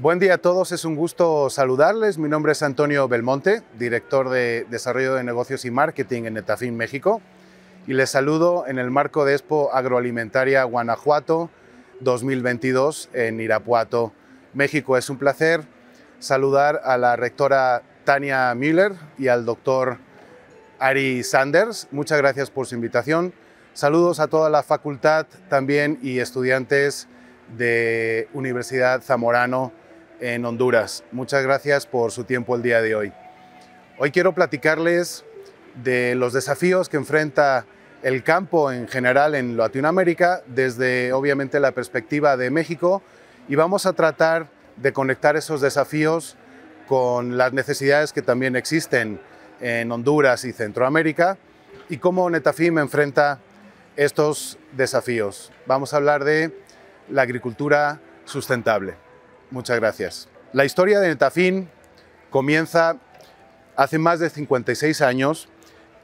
Buen día a todos, es un gusto saludarles. Mi nombre es Antonio Belmonte, director de Desarrollo de Negocios y Marketing en Netafin México, y les saludo en el marco de Expo Agroalimentaria Guanajuato 2022 en Irapuato, México. Es un placer saludar a la rectora Tania Müller y al doctor Ari Sanders. Muchas gracias por su invitación. Saludos a toda la facultad también y estudiantes de Universidad Zamorano en Honduras. Muchas gracias por su tiempo el día de hoy. Hoy quiero platicarles de los desafíos que enfrenta el campo en general en Latinoamérica desde obviamente la perspectiva de México y vamos a tratar de conectar esos desafíos con las necesidades que también existen en Honduras y Centroamérica y cómo Netafim enfrenta estos desafíos. Vamos a hablar de la agricultura sustentable. Muchas gracias. La historia de Netafín comienza hace más de 56 años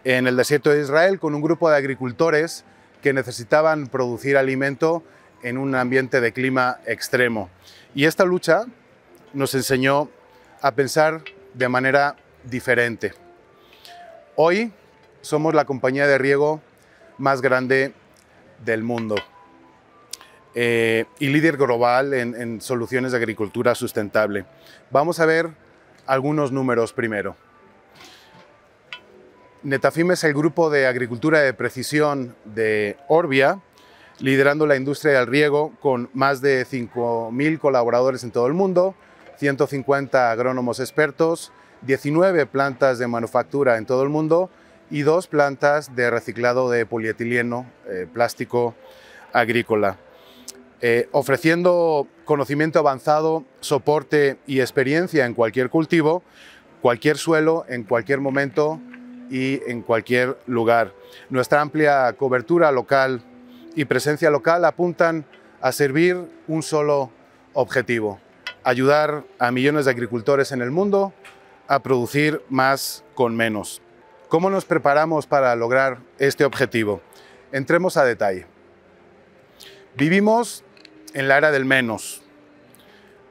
en el desierto de Israel con un grupo de agricultores que necesitaban producir alimento en un ambiente de clima extremo. Y esta lucha nos enseñó a pensar de manera diferente. Hoy somos la compañía de riego más grande del mundo. Eh, y líder global en, soluciones de agricultura sustentable. Vamos a ver algunos números primero. Netafim es el grupo de agricultura de precisión de Orbia, liderando la industria del riego con más de 5.000 colaboradores en todo el mundo, 150 agrónomos expertos, 19 plantas de manufactura en todo el mundo y dos plantas de reciclado de polietileno, eh, plástico agrícola. Eh, ofreciendo conocimiento avanzado, soporte y experiencia en cualquier cultivo, cualquier suelo, en cualquier momento y en cualquier lugar. Nuestra amplia cobertura local y presencia local apuntan a servir un solo objetivo, ayudar a millones de agricultores en el mundo a producir más con menos. ¿Cómo nos preparamos para lograr este objetivo? Entremos a detalle. Vivimos en la era del menos.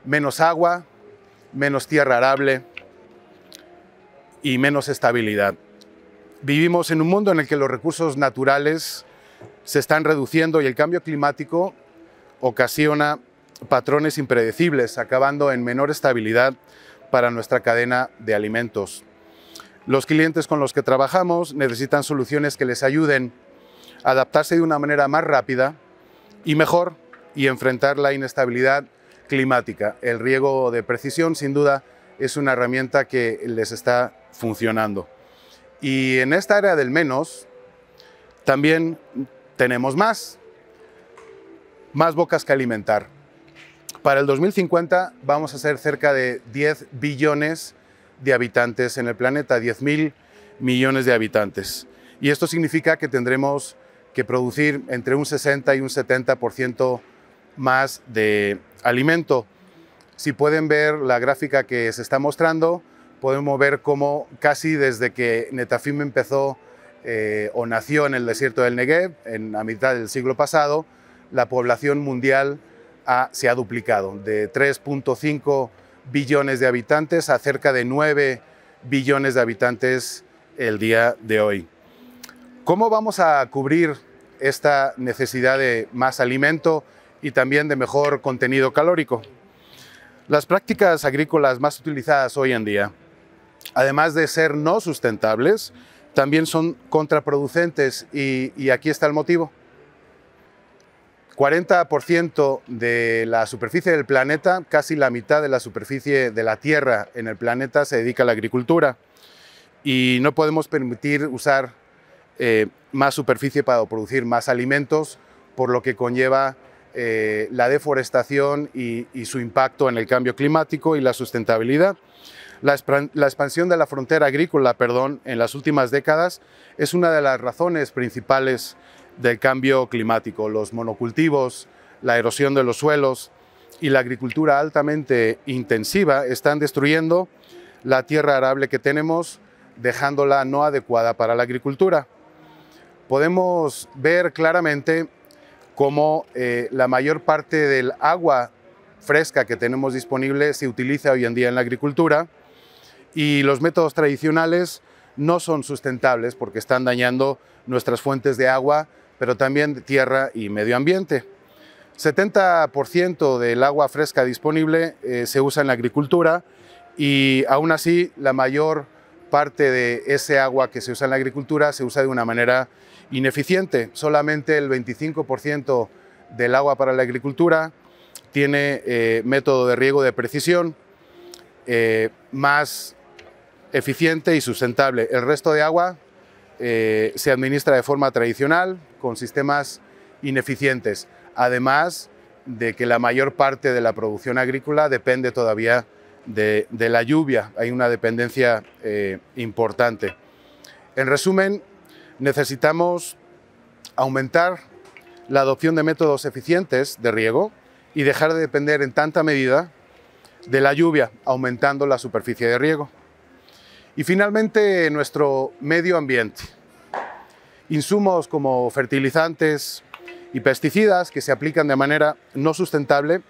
Menos agua, menos tierra arable y menos estabilidad. Vivimos en un mundo en el que los recursos naturales se están reduciendo y el cambio climático ocasiona patrones impredecibles, acabando en menor estabilidad para nuestra cadena de alimentos. Los clientes con los que trabajamos necesitan soluciones que les ayuden a adaptarse de una manera más rápida y mejor y enfrentar la inestabilidad climática. El riego de precisión, sin duda, es una herramienta que les está funcionando. Y en esta área del menos, también tenemos más, más bocas que alimentar. Para el 2050 vamos a ser cerca de 10 billones de habitantes en el planeta, 10 mil millones de habitantes. Y esto significa que tendremos que producir entre un 60 y un 70% más de alimento. Si pueden ver la gráfica que se está mostrando, podemos ver cómo casi desde que Netafim empezó eh, o nació en el desierto del Negev, en, la mitad del siglo pasado, la población mundial se ha duplicado, de 3.5 billones de habitantes a cerca de 9 billones de habitantes el día de hoy. ¿Cómo vamos a cubrir esta necesidad de más alimento y también de mejor contenido calórico. Las prácticas agrícolas más utilizadas hoy en día, además de ser no sustentables, también son contraproducentes y, aquí está el motivo. 40% de la superficie del planeta, casi la mitad de la superficie de la Tierra en el planeta se dedica a la agricultura y no podemos permitir usar eh, más superficie para producir más alimentos, por lo que conlleva eh, la deforestación y, su impacto en el cambio climático y la sustentabilidad. La, la expansión de la frontera agrícola perdón, en las últimas décadas es una de las razones principales del cambio climático. Los monocultivos, la erosión de los suelos y la agricultura altamente intensiva están destruyendo la tierra arable que tenemos, dejándola no adecuada para la agricultura. Podemos ver claramente como eh, la mayor parte del agua fresca que tenemos disponible se utiliza hoy en día en la agricultura y los métodos tradicionales no son sustentables porque están dañando nuestras fuentes de agua, pero también tierra y medio ambiente. 70% del agua fresca disponible eh, se usa en la agricultura y aún así la mayor parte de ese agua que se usa en la agricultura se usa de una manera Ineficiente, solamente el 25% del agua para la agricultura tiene eh, método de riego de precisión, eh, más eficiente y sustentable. El resto de agua eh, se administra de forma tradicional, con sistemas ineficientes, además de que la mayor parte de la producción agrícola depende todavía de, de la lluvia, hay una dependencia importante. En resumen, necesitamos aumentar la adopción de métodos eficientes de riego y dejar de depender en tanta medida de la lluvia, aumentando la superficie de riego. Y finalmente, nuestro medio ambiente. Insumos como fertilizantes y pesticidas que se aplican de manera no sustentable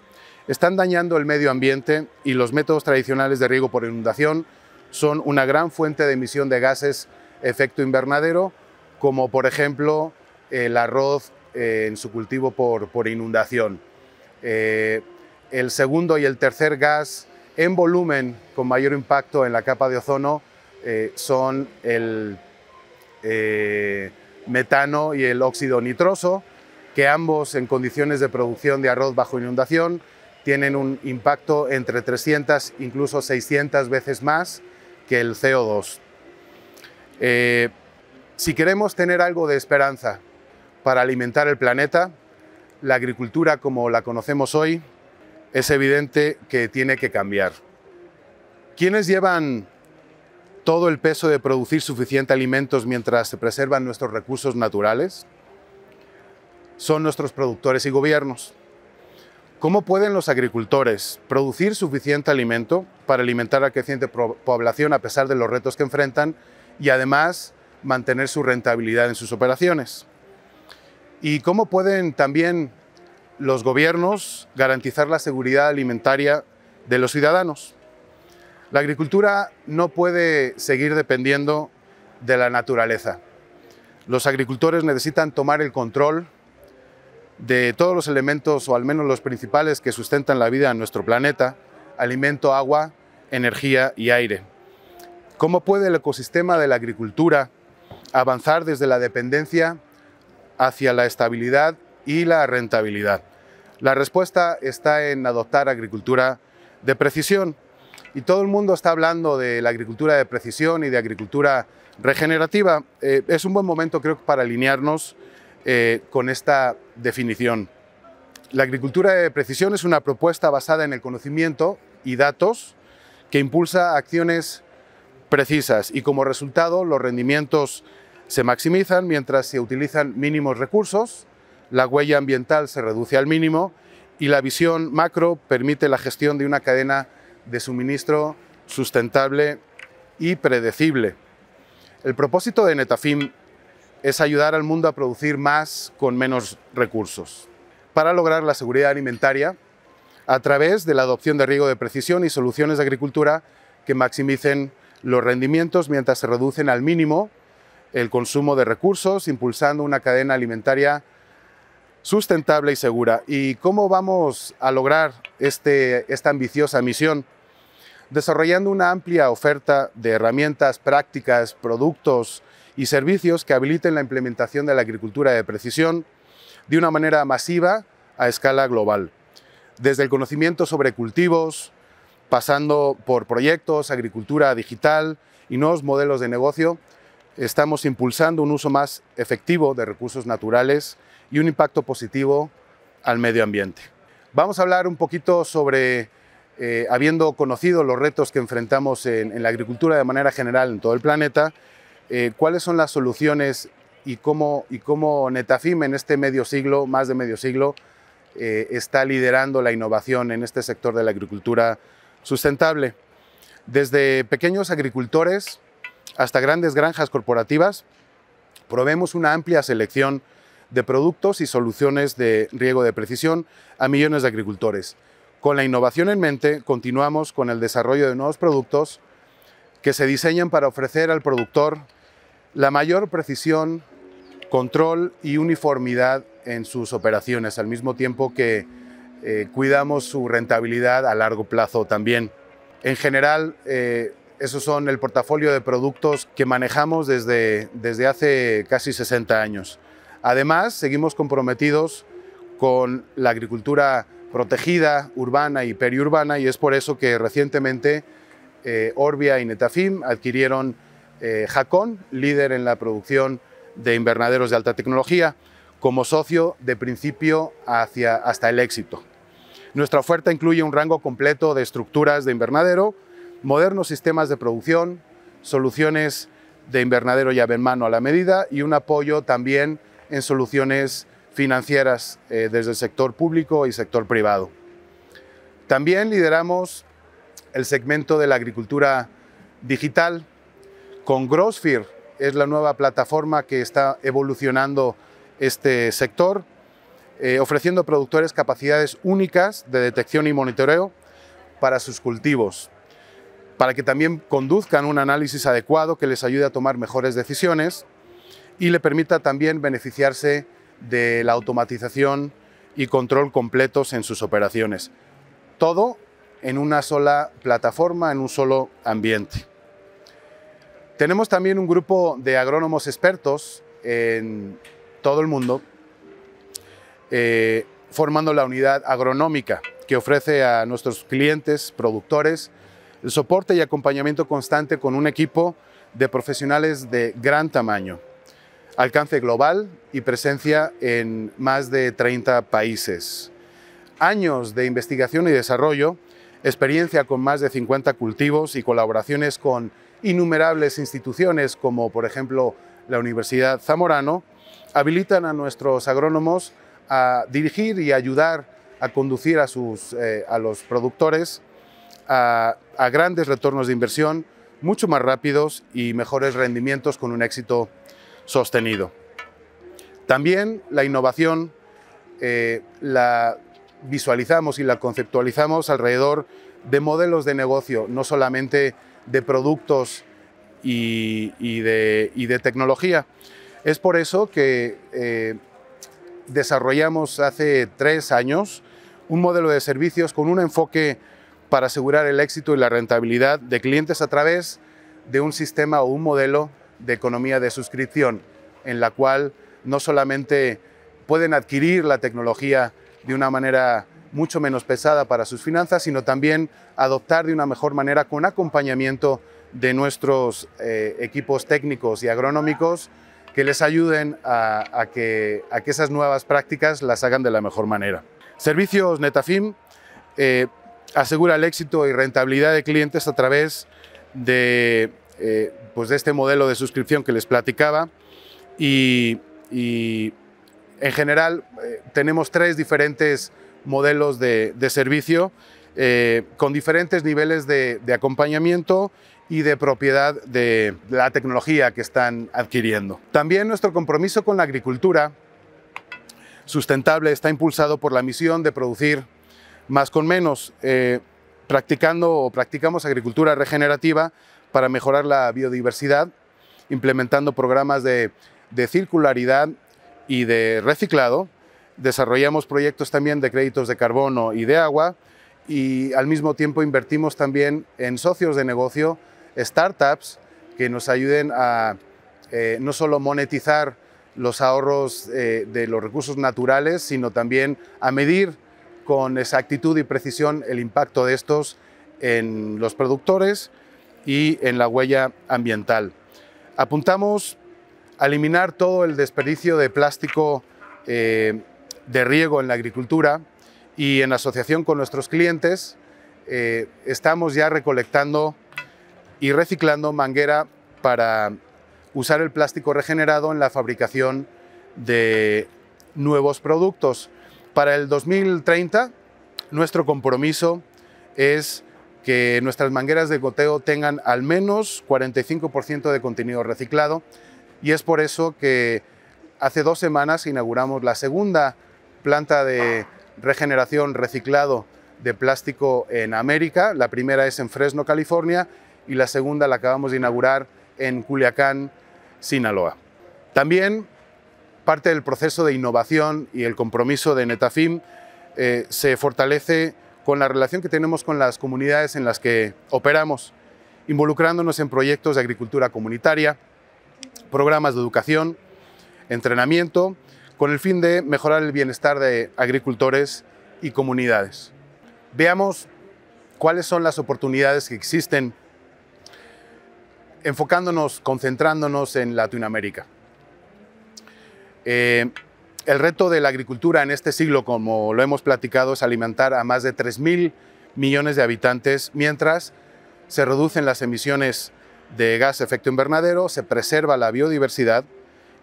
están dañando el medio ambiente y los métodos tradicionales de riego por inundación son una gran fuente de emisión de gases efecto invernadero como por ejemplo el arroz eh, en su cultivo por, por inundación. Eh, el segundo y el tercer gas en volumen con mayor impacto en la capa de ozono eh, son el metano y el óxido nitroso, que ambos en condiciones de producción de arroz bajo inundación tienen un impacto entre 300 incluso 600 veces más que el CO2. Si queremos tener algo de esperanza para alimentar el planeta, la agricultura como la conocemos hoy es evidente que tiene que cambiar. ¿Quiénes llevan todo el peso de producir suficiente alimentos mientras se preservan nuestros recursos naturales? Son nuestros productores y gobiernos. ¿Cómo pueden los agricultores producir suficiente alimento para alimentar a la creciente población a pesar de los retos que enfrentan y además mantener su rentabilidad en sus operaciones. ¿Y cómo pueden también los gobiernos garantizar la seguridad alimentaria de los ciudadanos? La agricultura no puede seguir dependiendo de la naturaleza. Los agricultores necesitan tomar el control de todos los elementos, o al menos los principales, que sustentan la vida en nuestro planeta, alimento, agua, energía y aire. ¿Cómo puede el ecosistema de la agricultura avanzar desde la dependencia hacia la estabilidad y la rentabilidad. La respuesta está en adoptar agricultura de precisión. Y todo el mundo está hablando de la agricultura de precisión y de agricultura regenerativa. Eh, es un buen momento, creo, para alinearnos eh, con esta definición. La agricultura de precisión es una propuesta basada en el conocimiento y datos que impulsa acciones precisas y como resultado los rendimientos se maximizan mientras se utilizan mínimos recursos, la huella ambiental se reduce al mínimo y la visión macro permite la gestión de una cadena de suministro sustentable y predecible. El propósito de Netafim es ayudar al mundo a producir más con menos recursos para lograr la seguridad alimentaria a través de la adopción de riego de precisión y soluciones de agricultura que maximicen los rendimientos mientras se reducen al mínimo el consumo de recursos, impulsando una cadena alimentaria sustentable y segura. ¿Y cómo vamos a lograr este, esta ambiciosa misión? Desarrollando una amplia oferta de herramientas, prácticas, productos y servicios que habiliten la implementación de la agricultura de precisión de una manera masiva a escala global. Desde el conocimiento sobre cultivos, pasando por proyectos, agricultura digital y nuevos modelos de negocio, estamos impulsando un uso más efectivo de recursos naturales y un impacto positivo al medio ambiente. Vamos a hablar un poquito sobre, eh, habiendo conocido los retos que enfrentamos en, la agricultura de manera general en todo el planeta, eh, cuáles son las soluciones y cómo, y cómo Netafim en este medio siglo, más de medio siglo, eh, está liderando la innovación en este sector de la agricultura sustentable. Desde pequeños agricultores hasta grandes granjas corporativas, proveemos una amplia selección de productos y soluciones de riego de precisión a millones de agricultores. Con la innovación en mente, continuamos con el desarrollo de nuevos productos que se diseñan para ofrecer al productor la mayor precisión, control y uniformidad en sus operaciones, al mismo tiempo que eh, cuidamos su rentabilidad a largo plazo también. En general, eh, esos son el portafolio de productos que manejamos desde, hace casi 60 años. Además, seguimos comprometidos con la agricultura protegida, urbana y periurbana, y es por eso que recientemente eh, Orbia y Netafim adquirieron Jacón, líder en la producción de invernaderos de alta tecnología, como socio de principio hacia, hasta el éxito. Nuestra oferta incluye un rango completo de estructuras de invernadero, modernos sistemas de producción, soluciones de invernadero llave en mano a la medida y un apoyo también en soluciones financieras eh, desde el sector público y sector privado. También lideramos el segmento de la agricultura digital con Growsphere, es la nueva plataforma que está evolucionando este sector eh, ofreciendo a productores capacidades únicas de detección y monitoreo para sus cultivos, para que también conduzcan un análisis adecuado que les ayude a tomar mejores decisiones y le permita también beneficiarse de la automatización y control completos en sus operaciones. Todo en una sola plataforma, en un solo ambiente. Tenemos también un grupo de agrónomos expertos en todo el mundo eh, formando la unidad agronómica que ofrece a nuestros clientes, productores, el soporte y acompañamiento constante con un equipo de profesionales de gran tamaño, alcance global y presencia en más de 30 países. Años de investigación y desarrollo, experiencia con más de 50 cultivos y colaboraciones con innumerables instituciones como por ejemplo la Universidad Zamorano, habilitan a nuestros agrónomos a dirigir y ayudar a conducir a, sus, eh, a los productores a, grandes retornos de inversión, mucho más rápidos y mejores rendimientos con un éxito sostenido. También la innovación eh, la visualizamos y la conceptualizamos alrededor de modelos de negocio, no solamente de productos y, de, tecnología. Es por eso que eh, desarrollamos hace tres años un modelo de servicios con un enfoque para asegurar el éxito y la rentabilidad de clientes a través de un sistema o un modelo de economía de suscripción, en la cual no solamente pueden adquirir la tecnología de una manera mucho menos pesada para sus finanzas, sino también adoptar de una mejor manera con acompañamiento de nuestros eh, equipos técnicos y agronómicos que les ayuden a, que, esas nuevas prácticas las hagan de la mejor manera. Servicios Netafim eh, asegura el éxito y rentabilidad de clientes a través de, eh, pues de este modelo de suscripción que les platicaba y, en general eh, tenemos tres diferentes modelos de, servicio con diferentes niveles de acompañamiento y de propiedad de la tecnología que están adquiriendo. También nuestro compromiso con la agricultura sustentable está impulsado por la misión de producir más con menos, eh, practicando o practicamos agricultura regenerativa para mejorar la biodiversidad, implementando programas de, de circularidad y de reciclado, desarrollamos proyectos también de créditos de carbono y de agua y al mismo tiempo invertimos también en socios de negocio startups que nos ayuden a eh, no solo monetizar los ahorros eh, de los recursos naturales, sino también a medir con exactitud y precisión el impacto de estos en los productores y en la huella ambiental. Apuntamos a eliminar todo el desperdicio de plástico eh, de riego en la agricultura y en asociación con nuestros clientes estamos ya recolectando y reciclando manguera para usar el plástico regenerado en la fabricación de nuevos productos. Para el 2030, nuestro compromiso es que nuestras mangueras de goteo tengan al menos 45% de contenido reciclado y es por eso que hace dos semanas inauguramos la segunda planta de regeneración reciclado de plástico en América. La primera es en Fresno, California y la segunda la acabamos de inaugurar en Culiacán, Sinaloa. También parte del proceso de innovación y el compromiso de Netafim eh, se fortalece con la relación que tenemos con las comunidades en las que operamos, involucrándonos en proyectos de agricultura comunitaria, programas de educación, entrenamiento, con el fin de mejorar el bienestar de agricultores y comunidades. Veamos cuáles son las oportunidades que existen enfocándonos, concentrándonos en Latinoamérica. Eh, el reto de la agricultura en este siglo, como lo hemos platicado, es alimentar a más de 3.000 millones de habitantes, mientras se reducen las emisiones de gas efecto invernadero, se preserva la biodiversidad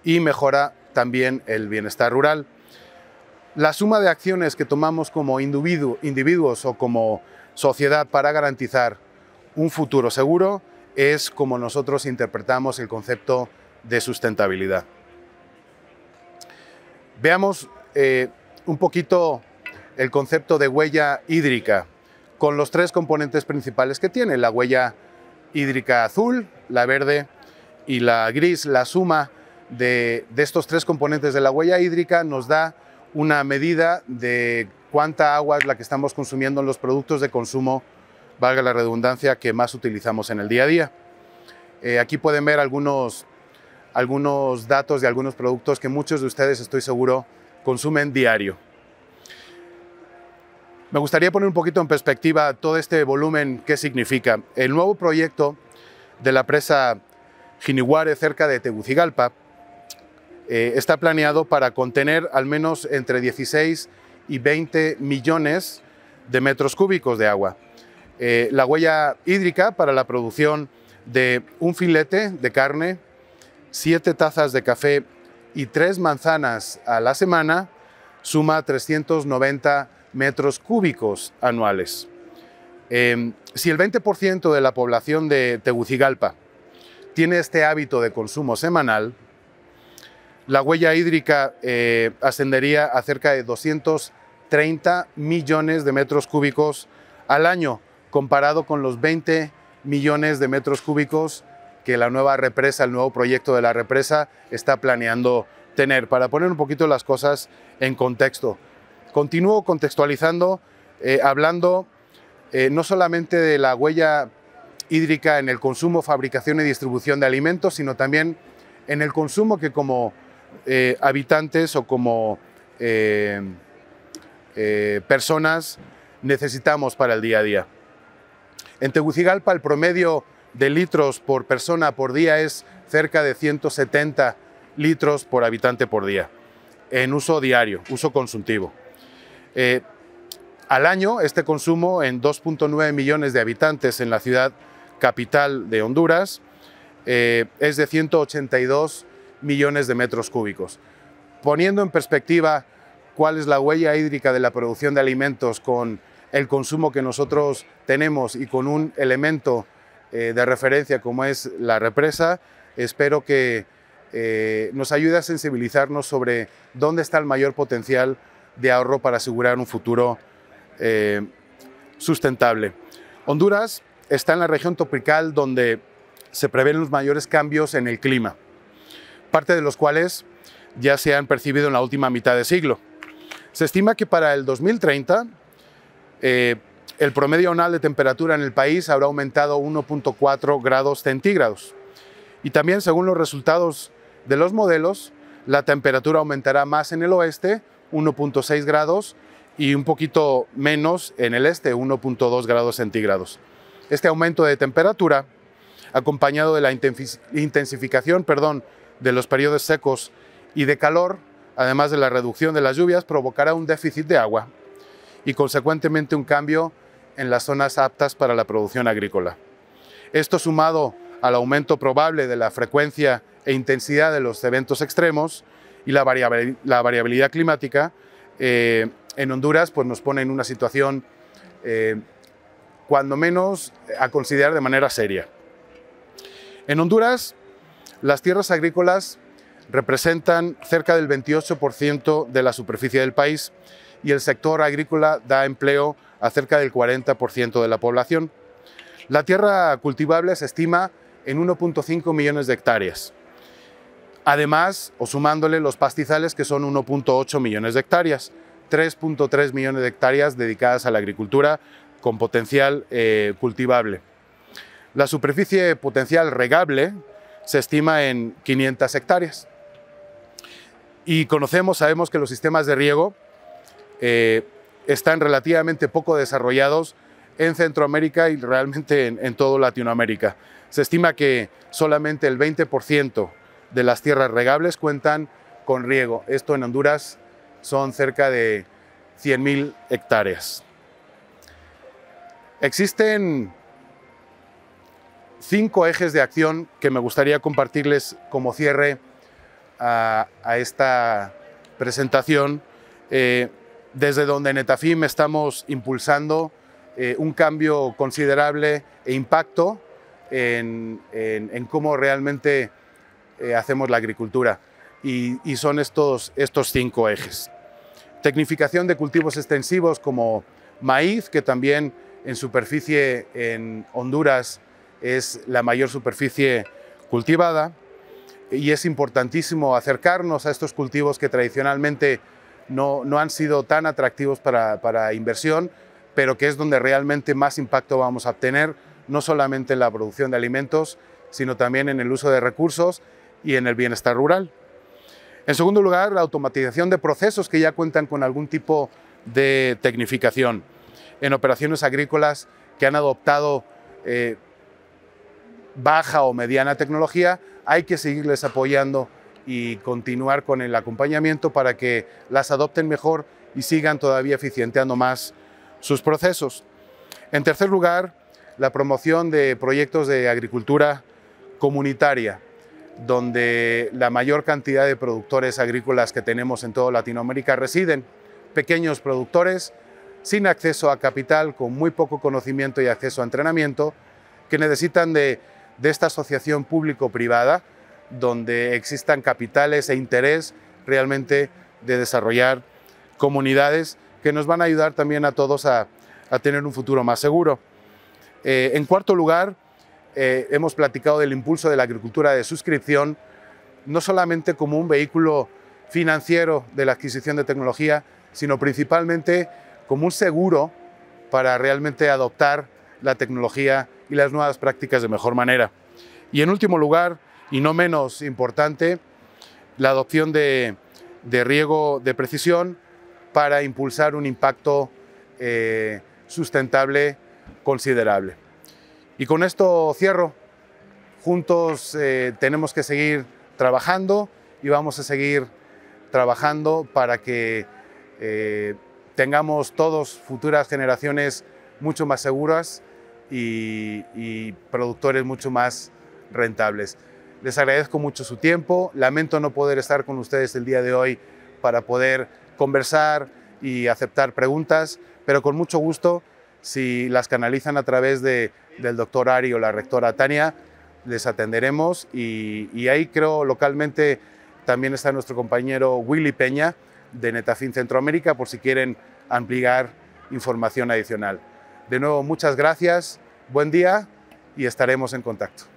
y mejora también el bienestar rural. La suma de acciones que tomamos como individuos o como sociedad para garantizar un futuro seguro es como nosotros interpretamos el concepto de sustentabilidad. Veamos eh, un poquito el concepto de huella hídrica con los tres componentes principales que tiene, la huella hídrica azul, la verde y la gris. La suma de, de estos tres componentes de la huella hídrica nos da una medida de cuánta agua es la que estamos consumiendo en los productos de consumo valga la redundancia, que más utilizamos en el día a día. Eh, aquí pueden ver algunos, algunos datos de algunos productos que muchos de ustedes, estoy seguro, consumen diario. Me gustaría poner un poquito en perspectiva todo este volumen, qué significa. El nuevo proyecto de la presa Giniguare, cerca de Tegucigalpa, eh, está planeado para contener al menos entre 16 y 20 millones de metros cúbicos de agua. Eh, la huella hídrica para la producción de un filete de carne, siete tazas de café y tres manzanas a la semana, suma 390 metros cúbicos anuales. Em, si el 20% de la población de Tegucigalpa tiene este hábito de consumo semanal, la huella hídrica eh, ascendería a cerca de 230 millones de metros cúbicos al año, comparado con los 20 millones de metros cúbicos que la nueva represa, el nuevo proyecto de la represa está planeando tener. Para poner un poquito las cosas en contexto. Continúo contextualizando, eh, hablando eh, no solamente de la huella hídrica en el consumo, fabricación y distribución de alimentos, sino también en el consumo que como eh, habitantes o como personas necesitamos para el día a día. En Tegucigalpa el promedio de litros por persona por día es cerca de 170 litros por habitante por día, en uso diario, uso consultivo. Eh, al año, este consumo en 2.9 millones de habitantes en la ciudad capital de Honduras eh, es de 182 millones de metros cúbicos. Poniendo en perspectiva cuál es la huella hídrica de la producción de alimentos con el consumo que nosotros tenemos y con un elemento eh, de referencia como es la represa, espero que eh, nos ayude a sensibilizarnos sobre dónde está el mayor potencial de ahorro para asegurar un futuro eh, sustentable. Honduras está en la región tropical donde se prevén los mayores cambios en el clima, parte de los cuales ya se han percibido en la última mitad de siglo. Se estima que para el 2030 eh, el promedio anual de temperatura en el país habrá aumentado 1.4 grados centígrados. Y también, según los resultados de los modelos, la temperatura aumentará más en el oeste, 1.6 grados, y un poquito menos en el este, 1.2 grados centígrados. Este aumento de temperatura, acompañado de la intensificación perdón, de los periodos secos y de calor, además de la reducción de las lluvias, provocará un déficit de agua y consecuentemente un cambio en las zonas aptas para la producción agrícola. Esto sumado al aumento probable de la frecuencia e intensidad de los eventos extremos y la, variabilidad climática, eh, en Honduras pues, nos pone en una situación eh, cuando menos a considerar de manera seria. En Honduras, las tierras agrícolas representan cerca del 28% de la superficie del país y el sector agrícola da empleo a cerca del 40% de la población. La tierra cultivable se estima en 1.5 millones de hectáreas. Además, o sumándole los pastizales que son 1.8 millones de hectáreas, 3.3 millones de hectáreas dedicadas a la agricultura con potencial eh, cultivable. La superficie potencial regable se estima en 500 hectáreas. Y conocemos, sabemos que los sistemas de riego eh, están relativamente poco desarrollados en Centroamérica y realmente en, todo Latinoamérica. Se estima que solamente el 20% de las tierras regables cuentan con riego. Esto en Honduras son cerca de 100.000 hectáreas. Existen cinco ejes de acción que me gustaría compartirles como cierre a, esta presentación. Eh, desde donde en estamos impulsando eh, un cambio considerable e impacto en, cómo realmente eh, hacemos la agricultura. Y, y, son estos, estos cinco ejes. Tecnificación de cultivos extensivos como maíz, que también en superficie en Honduras es la mayor superficie cultivada. Y es importantísimo acercarnos a estos cultivos que tradicionalmente no, han sido tan atractivos para, inversión, pero que es donde realmente más impacto vamos a obtener, no solamente en la producción de alimentos, sino también en el uso de recursos y en el bienestar rural. En segundo lugar, la automatización de procesos que ya cuentan con algún tipo de tecnificación. En operaciones agrícolas que han adoptado eh, baja o mediana tecnología, hay que seguirles apoyando y continuar con el acompañamiento para que las adopten mejor y sigan todavía eficienteando más sus procesos. En tercer lugar, la promoción de proyectos de agricultura comunitaria, donde la mayor cantidad de productores agrícolas que tenemos en toda Latinoamérica residen, pequeños productores sin acceso a capital, con muy poco conocimiento y acceso a entrenamiento, que necesitan de, de esta asociación público-privada donde existan capitales e interés realmente de desarrollar comunidades que nos van a ayudar también a todos a, tener un futuro más seguro. Eh, en cuarto lugar, eh, hemos platicado del impulso de la agricultura de suscripción, no solamente como un vehículo financiero de la adquisición de tecnología, sino principalmente como un seguro para realmente adoptar la tecnología y las nuevas prácticas de mejor manera. Y en último lugar, y no menos importante, la adopción de, riego de precisión para impulsar un impacto eh, sustentable considerable. Y con esto cierro. Juntos eh, tenemos que seguir trabajando y vamos a seguir trabajando para que eh, tengamos todos futuras generaciones mucho más seguras y productores mucho más rentables. Les agradezco mucho su tiempo. Lamento no poder estar con ustedes el día de hoy para poder conversar y aceptar preguntas, pero con mucho gusto, si las canalizan a través de, del doctor Ari o la rectora Tania, les atenderemos y, y ahí creo localmente también está nuestro compañero Willy Peña de Netafin Centroamérica por si quieren ampliar información adicional. De nuevo, muchas gracias, buen día y estaremos en contacto.